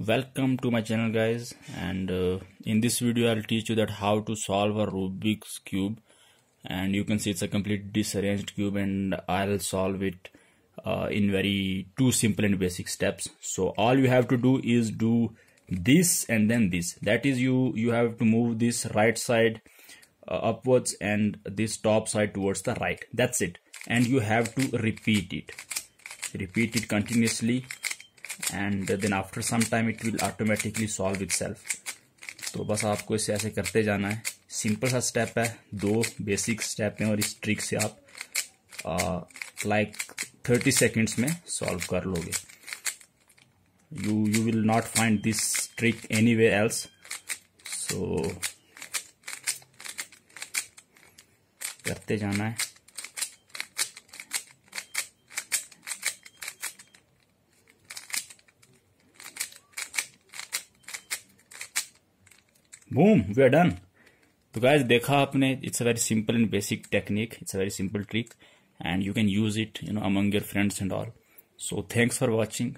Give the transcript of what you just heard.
welcome to my channel guys and uh, in this video i'll teach you that how to solve a rubik's cube and you can see it's a complete disarranged cube and i'll solve it uh, in very two simple and basic steps so all you have to do is do this and then this that is you you have to move this right side uh, upwards and this top side towards the right that's it and you have to repeat it repeat it continuously and then after some time it will automatically solve itself तो बस आपको इसे ऐसे करते जाना है simple सा step है दो बेसिक स्टेप हैं और इस ट्रिक से आप लाइक थर्टी सेकेंड्स में सॉल्व कर लोगे you you will not find this trick any way else so करते जाना है boom we are done so guys dekha apne it's a very simple and basic technique it's a very simple trick and you can use it you know among your friends and all so thanks for watching